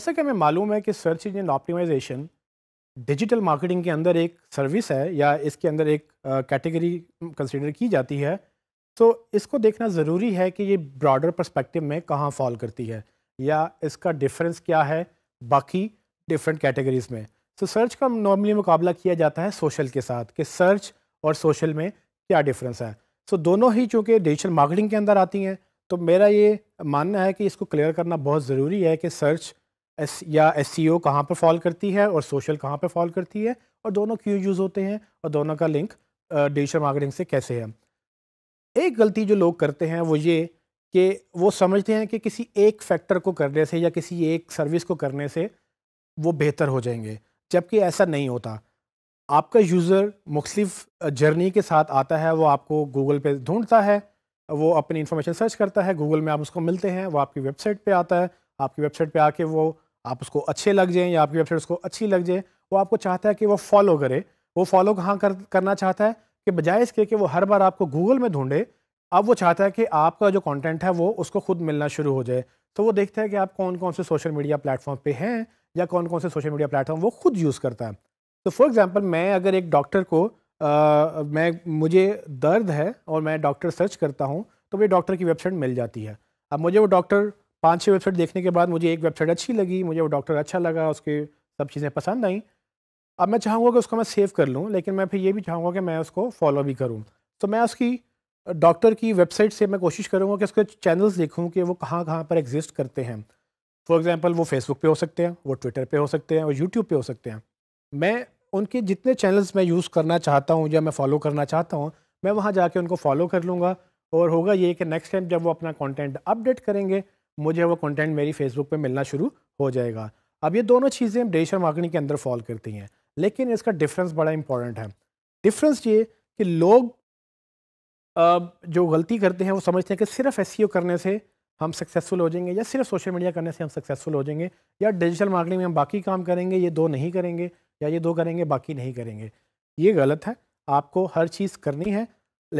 जैसा कि हमें मालूम है कि search engine optimisation digital marketing के अंदर एक सर्विस है या इसके अंदर एक कैटेगरी कंसिडर की जाती है तो इसको देखना ज़रूरी है कि ये ब्रॉडर परस्पेक्टिव में कहाँ फॉल करती है या इसका डिफरेंस क्या है बाकी डिफरेंट कैटेगरीज़ में तो सर्च का नॉर्मली मुकाबला किया जाता है सोशल के साथ कि सर्च और सोशल में क्या डिफरेंस है सो so, दोनों ही चूँकि डिजिटल मार्केटिंग के अंदर आती हैं तो मेरा ये मानना है कि इसको क्लियर करना बहुत ज़रूरी है कि सर्च एस या एस सी ओ कहाँ पर फॉल करती है और सोशल कहाँ पर फॉल करती है और दोनों क्यों यूज़ होते हैं और दोनों का लिंक डिजिटल मार्केटिंग से कैसे है एक गलती जो लोग करते हैं वो ये कि वो समझते हैं कि किसी एक फैक्टर को करने से या किसी एक सर्विस को करने से वो बेहतर हो जाएंगे जबकि ऐसा नहीं होता आपका यूज़र मुख्तफ जर्नी के साथ आता है वो आपको गूगल पे ढूंढता है वो अपनी इन्फॉर्मेशन सर्च करता है गूगल में आप उसको मिलते हैं वो आपकी वेबसाइट पे आता है आपकी वेबसाइट पे आके वो आप उसको अच्छे लग जाएँ या आपकी वेबसाइट उसको अच्छी लग जाए वो आपको चाहता है कि वो फॉलो करे वो फॉलो कहाँ कर, करना चाहता है कि बजाय इसके कि वो हर बार आपको गूगल में ढूंढे अब वो चाहता है कि आपका जो कंटेंट है वो उसको खुद मिलना शुरू हो जाए तो वो देखता है कि आप कौन कौन से सोशल मीडिया प्लेटफॉर्म पे हैं या कौन कौन से सोशल मीडिया प्लेटफॉर्म वो खुद यूज़ करता है तो फॉर एग्ज़ाम्पल मैं अगर एक डॉक्टर को आ, मैं मुझे दर्द है और मैं डॉक्टर सर्च करता हूँ तो मुझे डॉक्टर की वेबसाइट मिल जाती है अब मुझे वो डॉक्टर पाँच छः वेबसाइट देखने के बाद मुझे एक वेबसाइट अच्छी लगी मुझे वो डॉक्टर अच्छा लगा उसके सब चीज़ें पसंद आई अब मैं चाहूँगा कि उसको मैं सेव कर लूँ लेकिन मैं फिर ये भी चाहूँगा कि मैं उसको फॉलो भी करूँ तो मैं उसकी डॉक्टर की वेबसाइट से मैं कोशिश करूँगा कि उसके चैनल्स देखूँ कि वो कहाँ कहाँ पर एग्जिस्ट करते हैं फॉर एग्ज़ाम्पल वो फेसबुक पर हो सकते हैं वो ट्विटर पर हो सकते हैं वो यूट्यूब पर हो सकते हैं मैं उनके जितने चैनल्स मैं यूज़ करना चाहता हूँ या मैं फॉलो करना चाहता हूँ मैं वहाँ जाके उनको फॉलो कर लूँगा और होगा ये कि नेक्स्ट टाइम जब वो अपना कंटेंट अपडेट करेंगे मुझे वो कंटेंट मेरी फेसबुक पे मिलना शुरू हो जाएगा अब ये दोनों चीज़ें डिजिटल मार्केटिंग के अंदर फॉल करती हैं लेकिन इसका डिफरेंस बड़ा इंपॉर्टेंट है डिफरेंस ये कि लोग जो गलती करते हैं वो समझते हैं कि सिर्फ एस e करने से हम सक्सेसफुल हो जाएंगे या सिर्फ सोशल मीडिया करने से हम सक्सेसफुल हो जाएंगे या डिजिटल मार्केटिंग में हम बाकी काम करेंगे ये दो नहीं करेंगे या ये दो करेंगे बाकी नहीं करेंगे ये गलत है आपको हर चीज़ करनी है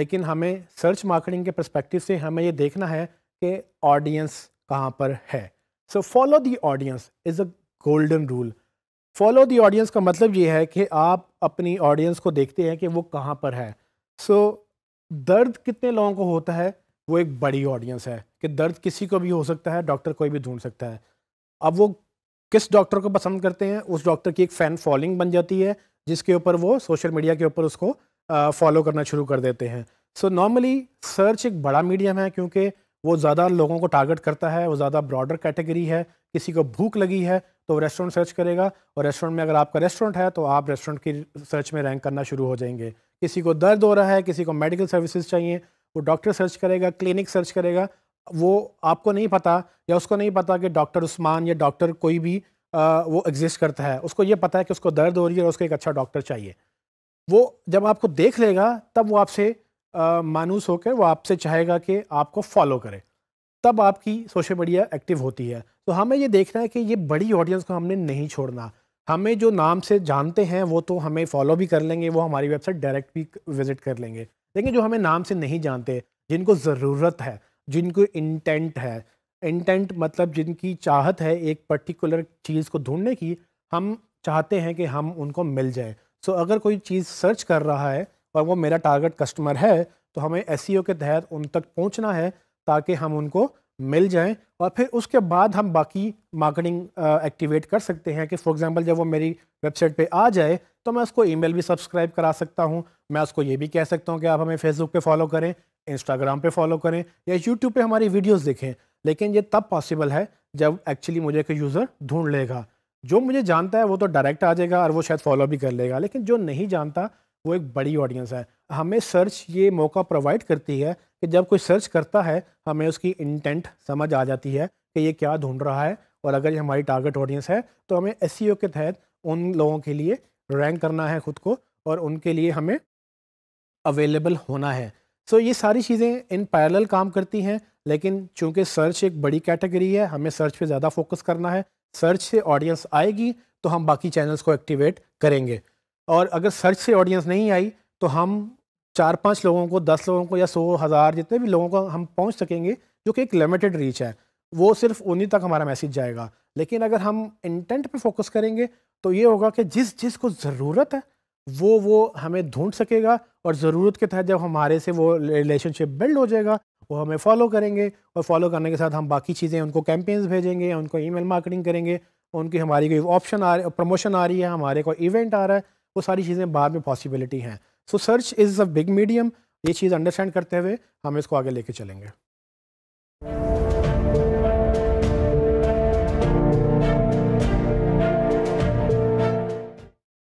लेकिन हमें सर्च मार्केटिंग के परस्पेक्टिव से हमें ये देखना है कि ऑडियंस कहाँ पर है so follow the audience is a golden rule follow the audience का मतलब ये है कि आप अपनी ऑडियंस को देखते हैं कि वो कहाँ पर है सो so, दर्द कितने लोगों को होता है वो एक बड़ी ऑडियंस है कि दर्द किसी को भी हो सकता है डॉक्टर कोई भी ढूंढ सकता है अब वो किस डॉक्टर को पसंद करते हैं उस डॉक्टर की एक फ़ैन फॉलोइंग बन जाती है जिसके ऊपर वो सोशल मीडिया के ऊपर उसको फॉलो करना शुरू कर देते हैं सो नॉर्मली सर्च एक बड़ा मीडियम है क्योंकि वो ज़्यादा लोगों को टारगेट करता है वो ज़्यादा ब्रॉडर कैटेगरी है किसी को भूख लगी है तो रेस्टोरेंट सर्च करेगा और रेस्टोरेंट में अगर आपका रेस्टोरेंट है तो आप रेस्टोरेंट की सर्च में रैंक करना शुरू हो जाएंगे किसी को दर्द हो रहा है किसी को मेडिकल सर्विसेज चाहिए वो डॉक्टर सर्च करेगा क्लिनिक सर्च करेगा वो आपको नहीं पता या उसको नहीं पता कि डॉक्टर उस्मान या डॉक्टर कोई भी आ, वो एग्जिस्ट करता है उसको ये पता है कि उसको दर्द हो रही है और उसको एक अच्छा डॉक्टर चाहिए वो जब आपको देख लेगा तब वो आपसे मानूस होकर वो आपसे चाहेगा कि आपको फॉलो करे तब आपकी सोशल मीडिया एक्टिव होती है तो हमें ये देखना है कि ये बड़ी ऑडियंस को हमने नहीं छोड़ना हमें जो नाम से जानते हैं वो तो हमें फॉलो भी कर लेंगे वो हमारी वेबसाइट डायरेक्ट भी विज़िट कर लेंगे लेकिन जो हमें नाम से नहीं जानते जिनको ज़रूरत है जिनको इंटेंट है इंटेंट मतलब जिनकी चाहत है एक पर्टिकुलर चीज़ को ढूंढने की हम चाहते हैं कि हम उनको मिल जाए सो अगर कोई चीज़ सर्च कर रहा है और वो मेरा टारगेट कस्टमर है तो हमें एस e के तहत उन तक पहुँचना है ताकि हम उनको मिल जाएं और फिर उसके बाद हम बाकी मार्केटिंग एक्टिवेट uh, कर सकते हैं कि फॉर एग्जांपल जब वो मेरी वेबसाइट पे आ जाए तो मैं उसको ईमेल भी सब्सक्राइब करा सकता हूँ मैं उसको ये भी कह सकता हूँ कि आप हमें फेसबुक पे फॉलो करें इंस्टाग्राम पे फॉलो करें या यूट्यूब पे हमारी वीडियोस देखें लेकिन ये तब पॉसिबल है जब एक्चुअली मुझे एक यूज़र ढूंढ लेगा जो मुझे जानता है वो तो डायरेक्ट आ जाएगा और वो शायद फॉलो भी कर लेगा लेकिन जो नहीं जानता वो एक बड़ी ऑडियंस है हमें सर्च ये मौका प्रोवाइड करती है कि जब कोई सर्च करता है हमें उसकी इंटेंट समझ आ जाती है कि ये क्या ढूंढ रहा है और अगर ये हमारी टारगेट ऑडियंस है तो हमें एस e के तहत उन लोगों के लिए रैंक करना है ख़ुद को और उनके लिए हमें अवेलेबल होना है सो so, ये सारी चीज़ें इन पैरल काम करती हैं लेकिन चूंकि सर्च एक बड़ी कैटेगरी है हमें सर्च पे ज़्यादा फोकस करना है सर्च से ऑडियंस आएगी तो हम बाकी चैनल्स को एक्टिवेट करेंगे और अगर सर्च से ऑडियंस नहीं आई तो हम चार पाँच लोगों को दस लोगों को या सौ हज़ार जितने भी लोगों को हम पहुँच सकेंगे जो कि एक लिमिटेड रीच है वो सिर्फ उन्हीं तक हमारा मैसेज जाएगा लेकिन अगर हम इंटेंट पे फोकस करेंगे तो ये होगा कि जिस जिस को ज़रूरत है वो वो हमें ढूंढ सकेगा और ज़रूरत के तहत जब हमारे से वो रिलेशनशिप बिल्ड हो जाएगा वो हमें फॉलो करेंगे और फॉलो करने के साथ हम बाकी चीज़ें उनको कैंपेन्स भेजेंगे उनको ईमेल मार्केटिंग करेंगे उनकी हमारी कोई ऑप्शन आ रही प्रमोशन आ रही है हमारे कोई इवेंट आ रहा है वो सारी चीज़ें बाद में पॉसिबिलिटी हैं so search is a big medium ये चीज़ अंडरस्टैंड करते हुए हम इसको आगे लेके चलेंगे